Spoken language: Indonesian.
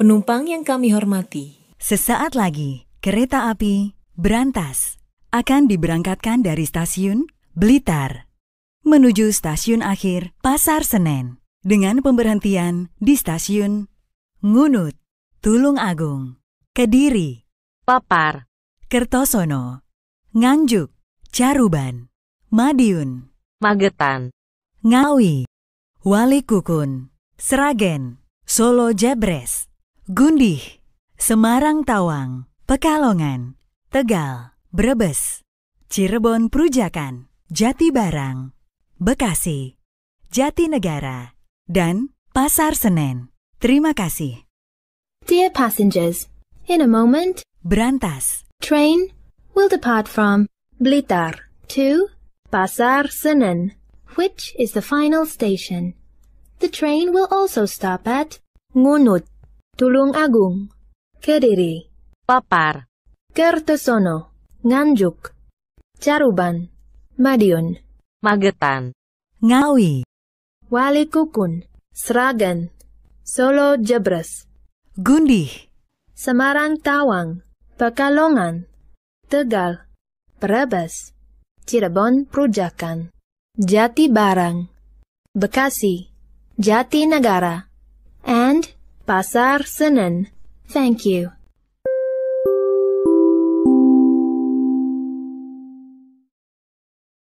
Penumpang yang kami hormati, sesaat lagi kereta api Berantas akan diberangkatkan dari stasiun Blitar menuju stasiun akhir Pasar Senen dengan pemberhentian di stasiun Ngunut, Tulung Agung, Kediri, Papar, Kertosono, Nganjuk, Caruban, Madiun, Magetan, Ngawi, Walikukun, Seragen, Solo Jebres. Gundih, Semarang Tawang, Pekalongan, Tegal, Brebes, Cirebon Prujakan, Jati Barang, Bekasi, Jatinegara, dan Pasar Senen. Terima kasih. Dear passengers, in a moment, Brantas train will depart from Blitar to Pasar Senen, which is the final station. The train will also stop at Ngunut. Tulung Agung, Kediri, Papar, Kertosono, Nganjuk, Caruban, Madiun, Magetan, Ngawi, Wali Kukun, Sragen, Solo Jebres, Gundih, Semarang Tawang, Pekalongan, Tegal, Brebes, Cirebon Prujakan, Jati Barang, Bekasi, Jati Negara, and Pasar Senen. Thank you.